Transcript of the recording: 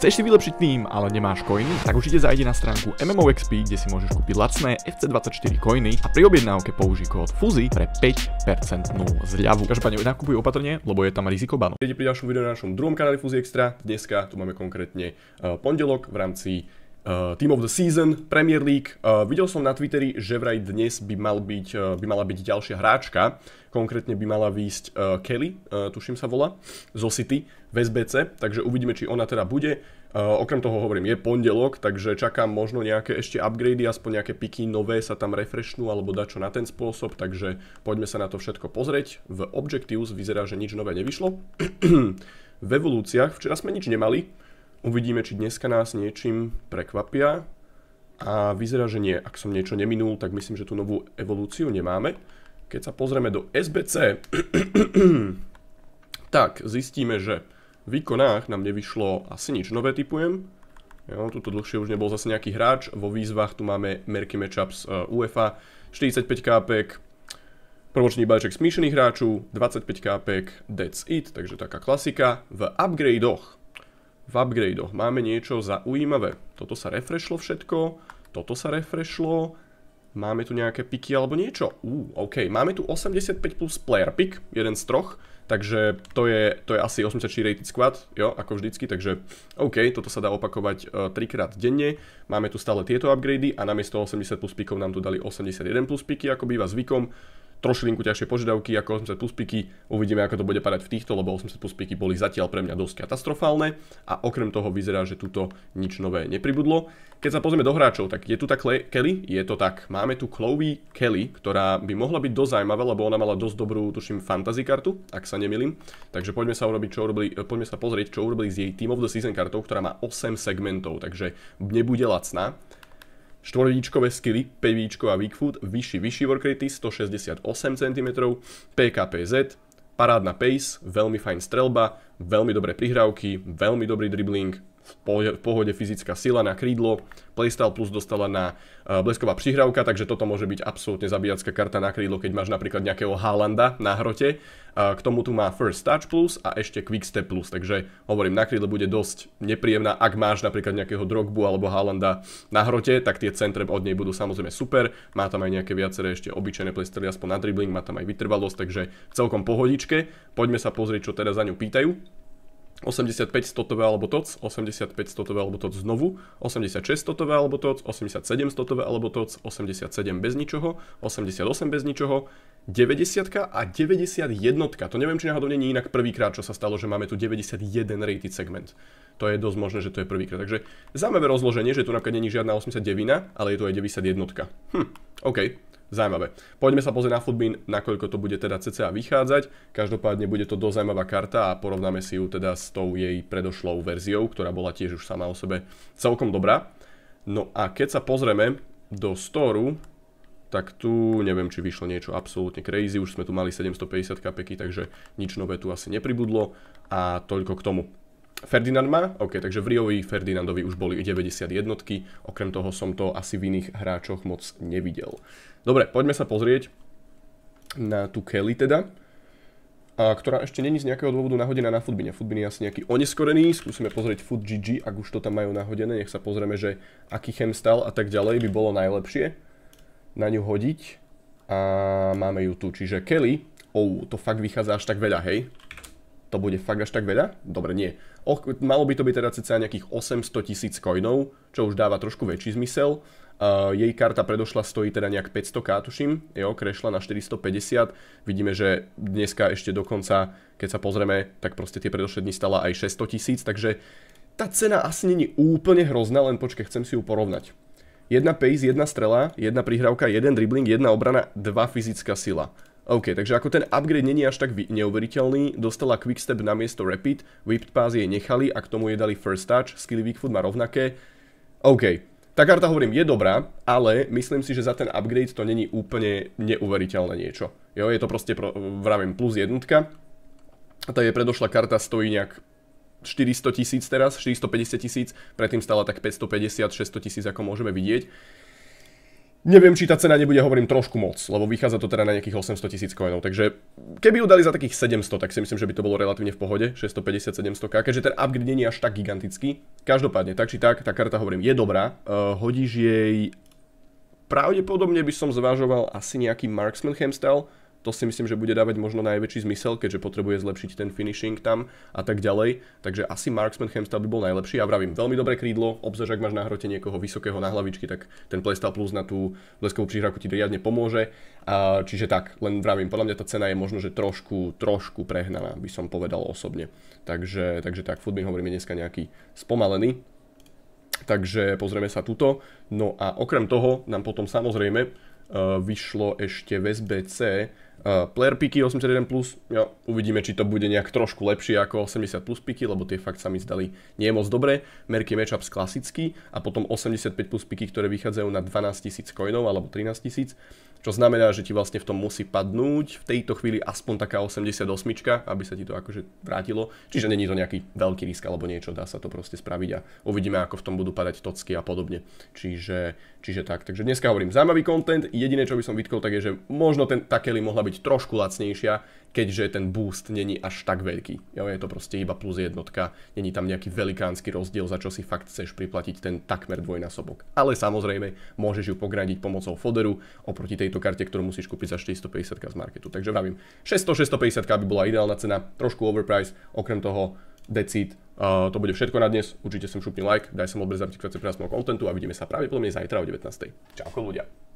Chceš si vylepšiť tým, ale nemáš koiny? Tak určite zajdi na stránku MMOXP, kde si môžeš kúpiť lacné FC24 koiny a pri objednávke použij kód FUZY pre 5% zľavu. Každopádne nakupuj opatrne, lebo je tam riziko banu. Vidíte pri ďalšom videu na našom druhom kanáli Fuzy Extra. Dneska tu máme konkrétne eh, pondelok v rámci Uh, Team of the Season, Premier League. Uh, videl som na Twitteri, že vraj dnes by, mal byť, uh, by mala byť ďalšia hráčka. Konkrétne by mala výjsť uh, Kelly, uh, tuším sa volá, zo City v SBC. Takže uvidíme, či ona teda bude. Uh, okrem toho hovorím, je pondelok, takže čakám možno nejaké ešte upgrady, aspoň nejaké piky nové sa tam refreshnú alebo dačo na ten spôsob, takže poďme sa na to všetko pozrieť. V Objectives vyzerá, že nič nové nevyšlo. v evolúciách včera sme nič nemali, Uvidíme, či dneska nás niečím prekvapia. A vyzerá, že nie. Ak som niečo neminul, tak myslím, že tú novú evolúciu nemáme. Keď sa pozrieme do SBC, tak zistíme, že v ikonách nám nevyšlo asi nič nové, typujem. Jo, tuto dlhšie už nebol zase nejaký hráč. Vo výzvach tu máme merky matchups eh, UEFA, 45 kápek, Promočný balíček smíšených hráčov, 25 kápek, that's it, takže taká klasika. V upgradoch v upgradeoch máme niečo zaujímavé. Toto sa refreshlo všetko, toto sa refreshlo, máme tu nejaké piky alebo niečo. Ú, OK, máme tu 85 plus player pick, jeden z troch, takže to je, asi 84 rated squad, jo, ako vždycky, takže OK, toto sa dá opakovať e, trikrát denne. Máme tu stále tieto upgrady a namiesto 80 plus pickov nám tu dali 81 plus piky, ako býva zvykom trošilinku ťažšie požiadavky ako 800 plus piky. Uvidíme, ako to bude padať v týchto, lebo 800 plus piky boli zatiaľ pre mňa dosť katastrofálne a okrem toho vyzerá, že tuto nič nové nepribudlo. Keď sa pozrieme do hráčov, tak je tu tá Kelly, je to tak. Máme tu Chloe Kelly, ktorá by mohla byť dosť zaujímavá, lebo ona mala dosť dobrú, tuším, fantasy kartu, ak sa nemilím. Takže poďme sa, urobiť, čo urobili, poďme sa pozrieť, čo urobili s jej Team of the Season kartou, ktorá má 8 segmentov, takže nebude lacná štvorvíčkové skily, pevíčko a weak foot, vyšší, vyšší work rate, 168 cm, PKPZ, parádna pace, veľmi fajn strelba, veľmi dobré prihrávky, veľmi dobrý dribbling, v pohode, fyzická sila na krídlo, playstyle plus dostala na e, blesková prihrávka, takže toto môže byť absolútne zabíjacká karta na krídlo, keď máš napríklad nejakého Haalanda na hrote. E, k tomu tu má First Touch plus a ešte Quick Step plus, takže hovorím, na krídle bude dosť nepríjemná, ak máš napríklad nejakého Drogbu alebo Haalanda na hrote, tak tie centre od nej budú samozrejme super, má tam aj nejaké viaceré ešte obyčajné playstyle, aspoň na dribbling, má tam aj vytrvalosť, takže celkom pohodičke. Poďme sa pozrieť, čo teda za ňu pýtajú. 85 stotové alebo TOC, 85 stotové alebo TOC znovu, 86 stotové alebo TOC, 87 stotové alebo TOC, 87 bez ničoho, 88 bez ničoho, 90 a 91. To neviem, či náhodou není inak prvýkrát, čo sa stalo, že máme tu 91 rated segment. To je dosť možné, že to je prvýkrát. Takže zaujímavé rozloženie, že tu napríklad není žiadna 89, ale je tu aj 91. Hm, Okay zaujímavé. Poďme sa pozrieť na Footbin, nakoľko to bude teda cca vychádzať. Každopádne bude to dosť zaujímavá karta a porovnáme si ju teda s tou jej predošlou verziou, ktorá bola tiež už sama o sebe celkom dobrá. No a keď sa pozrieme do storu, tak tu neviem, či vyšlo niečo absolútne crazy, už sme tu mali 750 kapeky, takže nič nové tu asi nepribudlo a toľko k tomu. Ferdinand má, OK, takže v Riovi Ferdinandovi už boli 90 jednotky, okrem toho som to asi v iných hráčoch moc nevidel. Dobre, poďme sa pozrieť na tú Kelly teda, a ktorá ešte není z nejakého dôvodu nahodená na Foodbine. Foodbin je asi nejaký oneskorený, skúsime pozrieť Food GG, ak už to tam majú nahodené, nech sa pozrieme, že aký stal a tak ďalej by bolo najlepšie na ňu hodiť. A máme ju tu, čiže Kelly, ou, oh, to fakt vychádza až tak veľa, hej to bude fakt až tak veľa? Dobre, nie. O, malo by to byť teda cca nejakých 800 tisíc coinov, čo už dáva trošku väčší zmysel. Uh, jej karta predošla stojí teda nejak 500k, tuším, jo, krešla na 450. Vidíme, že dneska ešte dokonca, keď sa pozrieme, tak proste tie predošlé dni stala aj 600 tisíc, takže tá cena asi není úplne hrozná, len počkej, chcem si ju porovnať. Jedna pace, jedna strela, jedna prihrávka, jeden dribbling, jedna obrana, dva fyzická sila. OK, takže ako ten upgrade není až tak neuveriteľný, dostala Quickstep na miesto Rapid, Whipped Pass jej nechali a k tomu jej dali First Touch, Skilly Weakfoot má rovnaké. OK, tá karta hovorím je dobrá, ale myslím si, že za ten upgrade to není úplne neuveriteľné niečo. Jo, je to proste, pro, vravím, plus jednotka. Tá je predošla karta stojí nejak 400 tisíc teraz, 450 tisíc, predtým stala tak 550-600 tisíc, ako môžeme vidieť. Neviem, či tá cena nebude, hovorím, trošku moc, lebo vychádza to teda na nejakých 800 tisíc coinov. Takže keby ju dali za takých 700, tak si myslím, že by to bolo relatívne v pohode, 650-700k, keďže ten upgrade nie je až tak gigantický. Každopádne, tak či tak, tá karta, hovorím, je dobrá. Uh, hodíš jej... Pravdepodobne by som zvažoval asi nejaký Marksman Hamstyle, to si myslím, že bude dávať možno najväčší zmysel, keďže potrebuje zlepšiť ten finishing tam a tak ďalej. Takže asi Marksman Hemstall by bol najlepší. Ja vravím, veľmi dobré krídlo, obzor, ak máš na hrote niekoho vysokého na hlavičky, tak ten Playstyle Plus na tú bleskovú príhraku ti riadne pomôže. čiže tak, len vravím, podľa mňa tá cena je možno, že trošku, trošku prehnaná, by som povedal osobne. Takže, takže tak, Foodbin hovoríme dneska nejaký spomalený. Takže pozrieme sa tuto. No a okrem toho nám potom samozrejme eh, vyšlo ešte v SBC Uh, player picky 81+, plus, jo, uvidíme, či to bude nejak trošku lepšie ako 80 plus picky, lebo tie fakt sa mi zdali nie moc dobre. Merky matchups klasický a potom 85 plus picky, ktoré vychádzajú na 12 tisíc coinov alebo 13 tisíc, čo znamená, že ti vlastne v tom musí padnúť v tejto chvíli aspoň taká 88, aby sa ti to akože vrátilo. Čiže není to nejaký veľký risk alebo niečo, dá sa to proste spraviť a uvidíme, ako v tom budú padať tocky a podobne. Čiže, čiže tak. Takže dneska hovorím zaujímavý content, jediné, čo by som vytkol, tak je, že možno ten Takeli mohla byť byť trošku lacnejšia, keďže ten boost není až tak veľký. Jo, je to proste iba plus jednotka, není tam nejaký velikánsky rozdiel, za čo si fakt chceš priplatiť ten takmer dvojnásobok. Ale samozrejme, môžeš ju pogradiť pomocou foderu oproti tejto karte, ktorú musíš kúpiť za 450 z marketu. Takže vravím, 600-650 by bola ideálna cena, trošku overprice, okrem toho decid. Uh, to bude všetko na dnes. Určite som šupni like, daj som odbrez za kontentu a vidíme sa pravdepodobne zajtra o 19. Čauko ľudia.